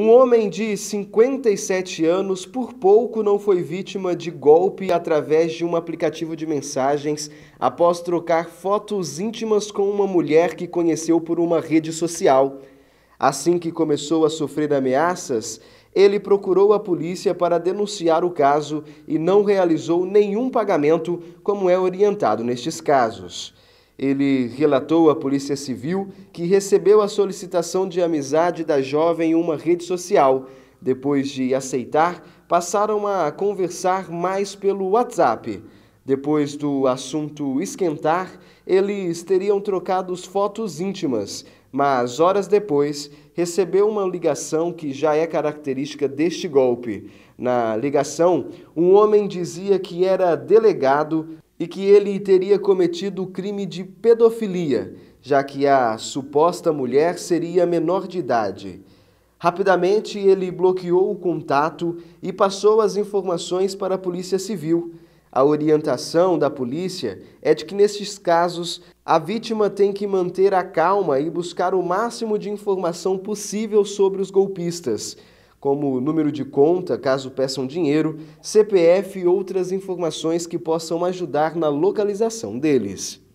Um homem de 57 anos por pouco não foi vítima de golpe através de um aplicativo de mensagens após trocar fotos íntimas com uma mulher que conheceu por uma rede social. Assim que começou a sofrer ameaças, ele procurou a polícia para denunciar o caso e não realizou nenhum pagamento, como é orientado nestes casos. Ele relatou à Polícia Civil que recebeu a solicitação de amizade da jovem em uma rede social. Depois de aceitar, passaram a conversar mais pelo WhatsApp. Depois do assunto esquentar, eles teriam trocado fotos íntimas, mas horas depois recebeu uma ligação que já é característica deste golpe. Na ligação, um homem dizia que era delegado e que ele teria cometido o crime de pedofilia, já que a suposta mulher seria menor de idade. Rapidamente, ele bloqueou o contato e passou as informações para a Polícia Civil. A orientação da polícia é de que, nestes casos, a vítima tem que manter a calma e buscar o máximo de informação possível sobre os golpistas como número de conta, caso peçam dinheiro, CPF e outras informações que possam ajudar na localização deles.